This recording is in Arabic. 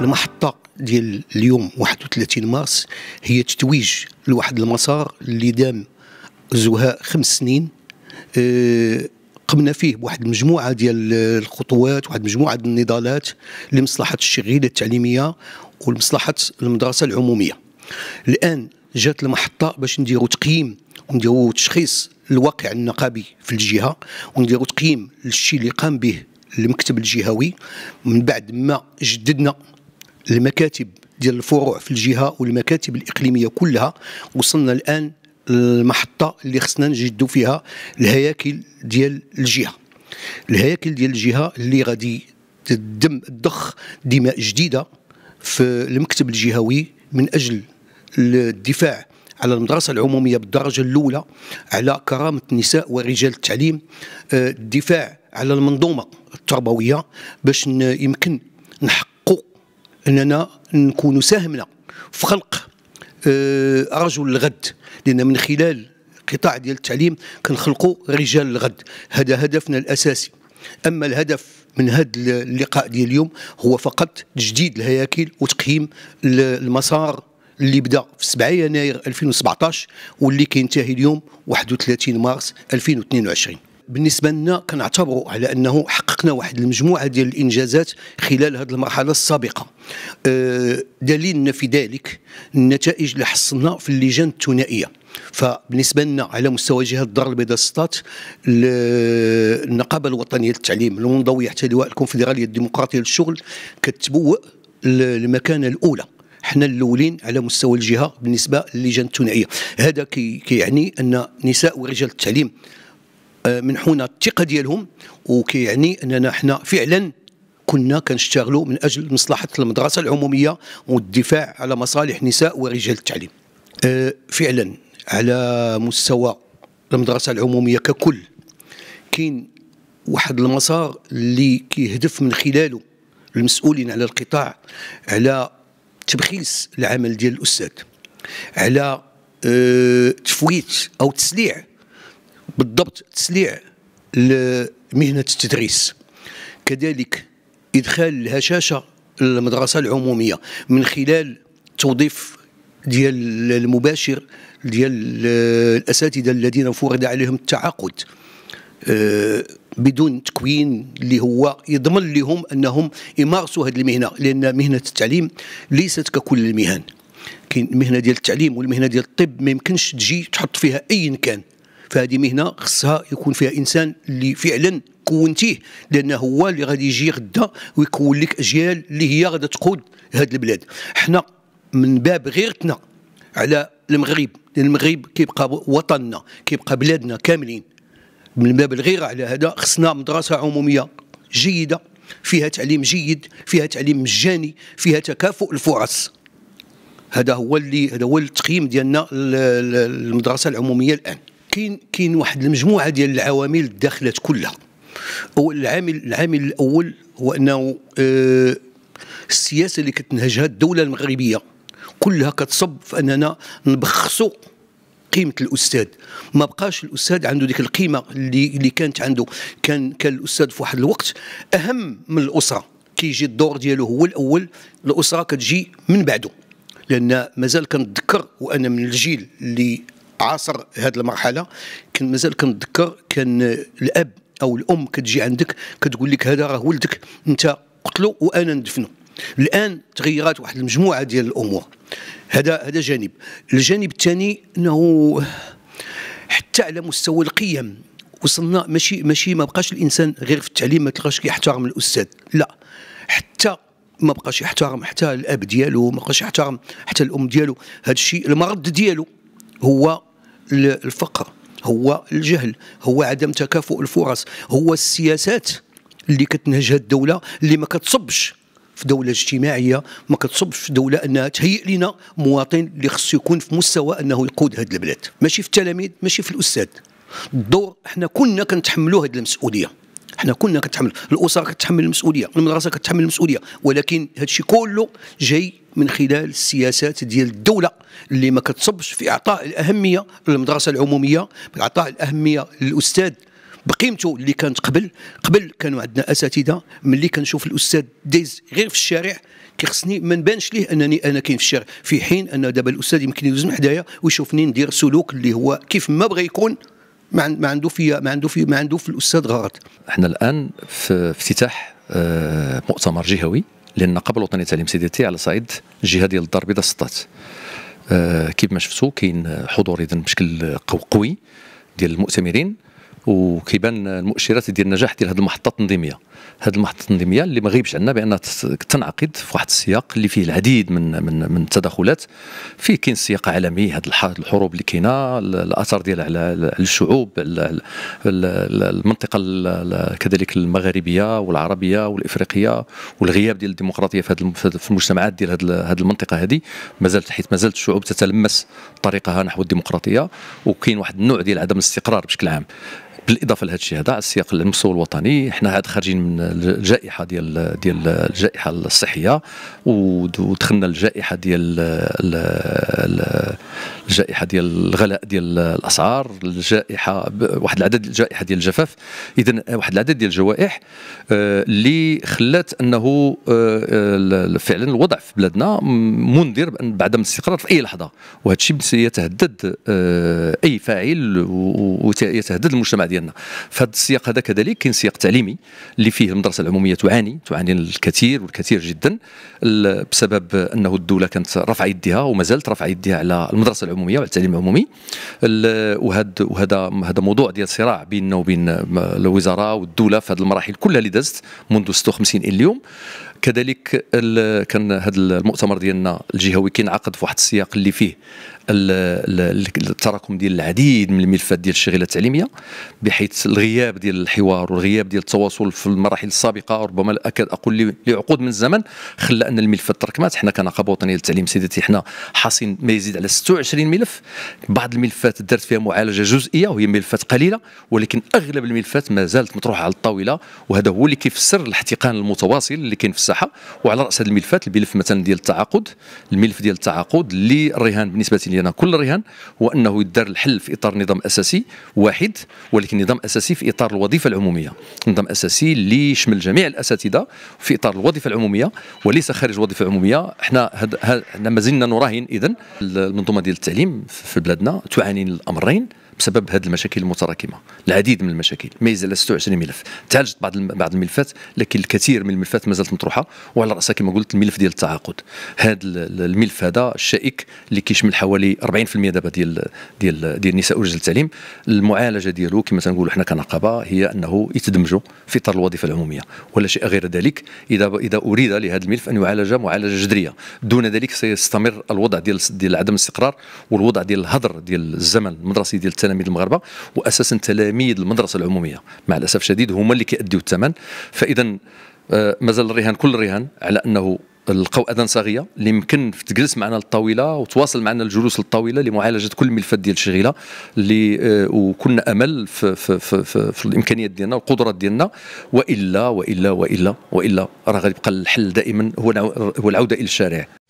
المحطة ديال اليوم 31 مارس هي تتويج لواحد المسار اللي دام زهاء خمس سنين آه، قمنا فيه بواحد المجموعه ديال الخطوات واحد المجموعه ديال النضالات لمصلحه الشغيله التعليميه ولمصلحه المدرسه العموميه الان جات المحطه باش نديرو تقييم ونديرو تشخيص الواقع النقابي في الجهه ونديرو تقييم للشيء اللي قام به المكتب الجهوي من بعد ما جددنا المكاتب ديال الفروع في الجهه والمكاتب الاقليميه كلها وصلنا الان المحطه اللي خصنا نجدوا فيها الهياكل ديال الجهه الهياكل ديال الجهه اللي غادي تدم ضخ دماء جديده في المكتب الجهوي من اجل الدفاع على المدرسة العمومية بالدرجة الأولى على كرامة النساء ورجال التعليم آه، الدفاع على المنظومة التربوية باش يمكن نحقق اننا نكونوا ساهمنا في خلق آه، رجل الغد لان من خلال القطاع ديال التعليم كنخلقوا رجال الغد هذا هدفنا الاساسي اما الهدف من هذا اللقاء ديال اليوم هو فقط تجديد الهياكل وتقييم المسار اللي بدا في 7 يناير 2017 واللي كينتهي اليوم 31 مارس 2022 بالنسبه لنا كنعتبروا على انه حققنا واحد المجموعه ديال الانجازات خلال هذه المرحله السابقه أه، دليلنا في ذلك النتائج اللي حصلنا في اللجان الثنائيه فبالنسبه لنا على مستوى جهه الدار البيضاء سطات النقابه الوطنيه للتعليم المنضويه حتى لواء الكونفدراليه الديمقراطيه للشغل كتبوء المكانه الاولى حنا الاولين على مستوى الجهه بالنسبه للجان الثنائيه هذا كيعني كي ان نساء ورجال التعليم آه، منحونا الثقه ديالهم وكيعني اننا حنا فعلا كنا كنشتغلوا من اجل مصلحه المدرسه العموميه والدفاع على مصالح نساء ورجال التعليم آه، فعلا على مستوى المدرسه العموميه ككل كاين واحد المسار اللي كيهدف من خلاله المسؤولين على القطاع على تبخيس العمل ديال الاستاذ على آه، تفويت او تسليع بالضبط تسليع لمهنة التدريس كذلك إدخال الهشاشة للمدرسة العمومية من خلال توظيف ديال المباشر ديال الأساتذة الذين فرض عليهم التعاقد آه، بدون تكوين اللي هو يضمن لهم انهم يمارسوا هذه المهنه لان مهنه التعليم ليست ككل المهن كاين المهنه ديال التعليم والمهنه ديال الطب ما يمكنش تجي تحط فيها ايا كان فهذه مهنه خصها يكون فيها انسان اللي فعلا كونتيه لان هو اللي غادي يجي غدا ويكون لك اجيال اللي هي غادا تقود هذه البلاد حنا من باب غيرتنا على المغرب لان المغرب كيبقى وطننا كيبقى بلادنا كاملين من باب الغيره على هذا خصنا مدرسه عموميه جيده فيها تعليم جيد فيها تعليم مجاني فيها تكافؤ الفرص هذا هو اللي هذا هو التقييم ديالنا المدرسه العموميه الان كاين كاين واحد المجموعه ديال العوامل الداخلات كلها والعامل العامل العامل الاول هو انه آه السياسه اللي كتنهجها الدوله المغربيه كلها كتصب في اننا نبخسوا قيمه الاستاذ ما بقاش الاستاذ عنده ديك القيمه اللي اللي كانت عنده كان كان الاستاذ في واحد الوقت اهم من الاسره كيجي الدور ديالو هو الاول الاسره كتجي من بعده لان مازال كنتذكر وانا من الجيل اللي عاصر هذه المرحله كان مازال كنتذكر كان الاب او الام كتجي عندك كتقول لك هذا راه ولدك انت قتلو وانا ندفنه الان تغيرات واحد المجموعه ديال الامور هذا هذا جانب الجانب الثاني انه حتى على مستوى القيم وصلنا ماشي ماشي ما بقاش الانسان غير في التعليم ما تلقاش كيحترم الاستاذ لا حتى ما بقاش يحترم حتى الاب ديالو ما بقاش يحترم حتى الام ديالو هذا الشيء المرض ديالو هو الفقر هو الجهل هو عدم تكافؤ الفرص هو السياسات اللي كتنهجها الدوله اللي ما كتصبش في دوله اجتماعيه ما كتصبش في دوله انها تهيئ لنا مواطن اللي خصو يكون في مستوى انه يقود هذه البلاد ماشي في التلاميذ ماشي في الاستاذ الدور احنا كلنا كنتحملوا هذه المسؤوليه حنا كلنا كتحمل الاسره كتحمل المسؤوليه المدرسه كتحمل المسؤوليه ولكن هذا الشيء كله جاي من خلال السياسات ديال الدوله اللي ما كتصبش في اعطاء الاهميه للمدرسه العموميه بالاعطاء الاهميه للاستاذ بقيمته اللي كانت قبل قبل كانوا عندنا اساتذه ملي كنشوف الاستاذ دايز غير في الشارع كيخصني ما نبانش ليه انني انا كاين في الشارع في حين ان دابا الاستاذ يمكن يدوز من حدايا ويشوفني ندير سلوك اللي هو كيف ما بغى يكون ما عنده في ما عنده في ما عنده في الاستاذ غرض احنا الان في افتتاح آه، مؤتمر جهوي لان قبل الوطني التعليم سيدتي على صعيد الجهه ديال الدار البيضاء سطات آه، كيف ما شفتوا كاين حضور اذا بشكل قوي ديال المؤتمرين وكيبان المؤشرات ديال النجاح ديال هذه المحطه التنظيميه هذه المحطه التنظيميه اللي ما غيبش عنا بانها تنعقد في واحد السياق اللي فيه العديد من من من التدخلات فيه كاين سياق عالمي هذه الحروب اللي كاينه الاثر ديالها على الشعوب على المنطقه كذلك المغاربيه والعربيه والافريقيه والغياب ديال الديمقراطيه في في المجتمعات ديال هذه المنطقه هذه مازالت حيث زالت الشعوب تتلمس طريقها نحو الديمقراطيه وكاين واحد النوع ديال عدم الاستقرار بشكل عام بالاضافه لهذا الشيء هذا على السياق المستوى الوطني حنا عاد خارجين من الجائحه ديال ديال الجائحه الصحيه ودخلنا الجائحه ديال الجائحه ديال الغلاء ديال الاسعار الجائحه واحد العدد الجائحه ديال الجفاف اذا واحد العدد ديال الجوائح آه، اللي خلات انه آه، فعلا الوضع في بلادنا منذر بعدم الاستقرار في اي لحظه وهذا الشيء يتهدد آه، اي فاعل ويتهدد المجتمع ديالنا في هذا السياق هذا كذلك كاين سياق تعليمي اللي فيه المدرسه العموميه تعاني تعاني الكثير والكثير جدا بسبب انه الدوله كانت رفع يديها وما زالت رفع يديها على المدرسه العموميه وعلى التعليم العمومي وهذا وهذا هذا موضوع ديال صراع بيننا وبين الوزاره والدوله في هذه المراحل كلها اللي دازت منذ 56 اليوم كذلك كان هذا المؤتمر ديالنا الجهوي كينعقد في واحد السياق اللي فيه التراكم ديال العديد من الملفات ديال الشغله التعليميه بحيث الغياب ديال الحوار والغياب ديال التواصل في المراحل السابقه ربما اكاد اقول لعقود من الزمن خلى ان الملفات تراكمات حنا كنقابه وطنيه للتعليم سيدتي حنا حاصين ما يزيد على 26 ملف بعض الملفات دارت فيها معالجه جزئيه وهي ملفات قليله ولكن اغلب الملفات ما زالت مطروحه على الطاوله وهذا هو اللي كيفسر الاحتقان المتواصل اللي كاين في الساحه وعلى راس هذه الملفات الملف مثلا ديال التعاقد الملف ديال التعاقد اللي الرهان بالنسبه ديالنا كل رهان هو انه يدار الحل في اطار نظام اساسي واحد ولكن نظام اساسي في اطار الوظيفه العموميه نظام اساسي اللي يشمل جميع الاساتذه في اطار الوظيفه العموميه وليس خارج الوظيفه العموميه احنا هد... احنا مازلنا نراهن اذا المنظومه ديال التعليم في بلادنا تعاني الامرين بسبب هذه المشاكل المتراكمه العديد من المشاكل ما يزال 26 ملف تعالجت بعض بعض الملفات لكن الكثير من الملفات ما زالت مطروحه وعلى راسها كما قلت الملف ديال التعاقد هذا الملف هذا الشائك اللي كيشمل حوالي 40% دابا ديال ديال ديال النساء ورجال التعليم المعالجه ديالو كما تنقولوا حنا كنقابه هي انه يتدمجوا في اطار الوظيفه العموميه ولا شيء غير ذلك اذا اذا اريد لهذا الملف ان يعالج معالجه جذريه دون ذلك سيستمر الوضع ديال ديال عدم الاستقرار والوضع ديال الهدر ديال الزمن المدرسي ديال تلاميذ المغاربه واساسا تلاميذ المدرسه العموميه مع الاسف الشديد هما اللي كيأديو الثمن فاذا آه، مازال الرهان كل الرهان على انه لقاو اذان صاغيه اللي يمكن تجلس معنا للطاوله وتواصل معنا الجلوس للطاوله لمعالجه كل الملفات ديال الشغيله اللي آه، وكنا امل في, في, في, في, في الامكانيات ديالنا والقدرات ديالنا والا والا والا والا راه غيبقى الحل دائما هو هو العوده الى الشارع